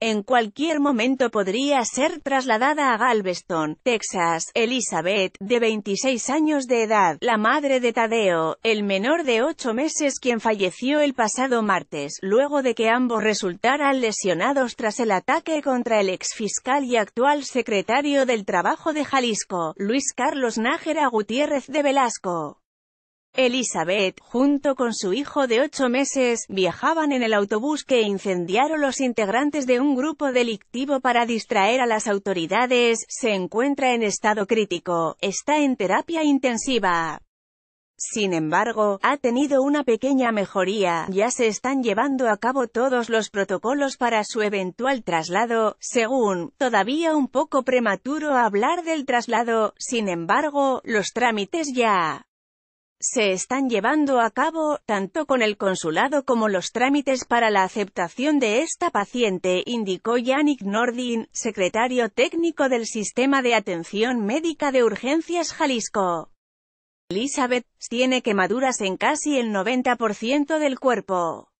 En cualquier momento podría ser trasladada a Galveston, Texas. Elizabeth, de 26 años de edad, la madre de Tadeo, el menor de 8 meses quien falleció el pasado martes, luego de que ambos resultaran lesionados tras el ataque contra el exfiscal y actual secretario del Trabajo de Jalisco, Luis Carlos Nájera Gutiérrez de Velasco. Elizabeth, junto con su hijo de ocho meses, viajaban en el autobús que incendiaron los integrantes de un grupo delictivo para distraer a las autoridades, se encuentra en estado crítico, está en terapia intensiva. Sin embargo, ha tenido una pequeña mejoría, ya se están llevando a cabo todos los protocolos para su eventual traslado, según, todavía un poco prematuro hablar del traslado, sin embargo, los trámites ya se están llevando a cabo, tanto con el consulado como los trámites para la aceptación de esta paciente, indicó Yannick Nordin, secretario técnico del Sistema de Atención Médica de Urgencias Jalisco. Elizabeth tiene quemaduras en casi el 90% del cuerpo.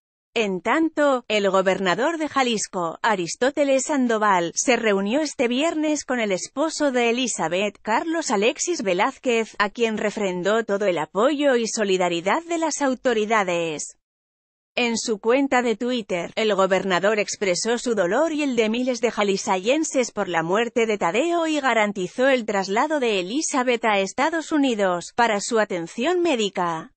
En tanto, el gobernador de Jalisco, Aristóteles Sandoval, se reunió este viernes con el esposo de Elizabeth, Carlos Alexis Velázquez, a quien refrendó todo el apoyo y solidaridad de las autoridades. En su cuenta de Twitter, el gobernador expresó su dolor y el de miles de jalisayenses por la muerte de Tadeo y garantizó el traslado de Elizabeth a Estados Unidos, para su atención médica.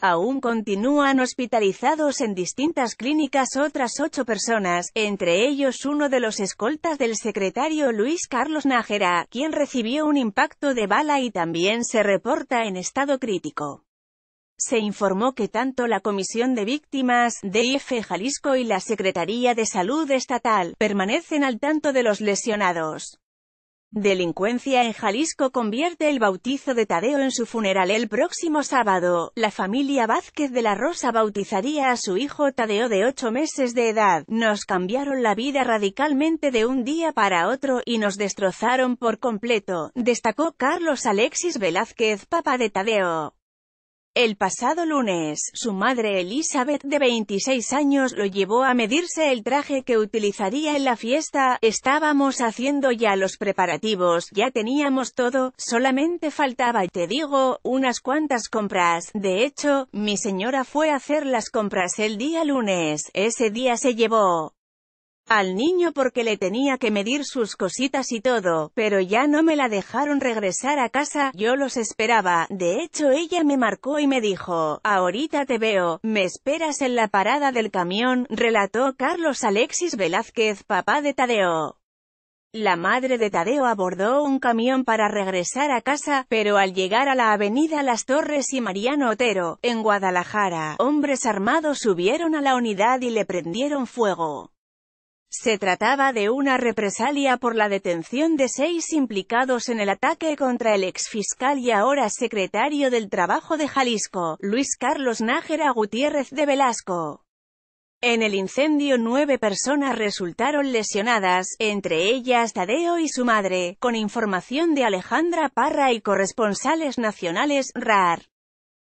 Aún continúan hospitalizados en distintas clínicas otras ocho personas, entre ellos uno de los escoltas del secretario Luis Carlos Nájera, quien recibió un impacto de bala y también se reporta en estado crítico. Se informó que tanto la Comisión de Víctimas, DIF e Jalisco y la Secretaría de Salud Estatal, permanecen al tanto de los lesionados. Delincuencia en Jalisco convierte el bautizo de Tadeo en su funeral el próximo sábado. La familia Vázquez de la Rosa bautizaría a su hijo Tadeo de 8 meses de edad. Nos cambiaron la vida radicalmente de un día para otro y nos destrozaron por completo, destacó Carlos Alexis Velázquez, papá de Tadeo. El pasado lunes, su madre Elizabeth, de 26 años, lo llevó a medirse el traje que utilizaría en la fiesta. Estábamos haciendo ya los preparativos, ya teníamos todo, solamente faltaba, y te digo, unas cuantas compras. De hecho, mi señora fue a hacer las compras el día lunes, ese día se llevó al niño porque le tenía que medir sus cositas y todo, pero ya no me la dejaron regresar a casa, yo los esperaba, de hecho ella me marcó y me dijo, ahorita te veo, me esperas en la parada del camión, relató Carlos Alexis Velázquez, papá de Tadeo. La madre de Tadeo abordó un camión para regresar a casa, pero al llegar a la avenida Las Torres y Mariano Otero, en Guadalajara, hombres armados subieron a la unidad y le prendieron fuego. Se trataba de una represalia por la detención de seis implicados en el ataque contra el exfiscal y ahora secretario del Trabajo de Jalisco, Luis Carlos Nájera Gutiérrez de Velasco. En el incendio nueve personas resultaron lesionadas, entre ellas Tadeo y su madre, con información de Alejandra Parra y corresponsales nacionales, RAR.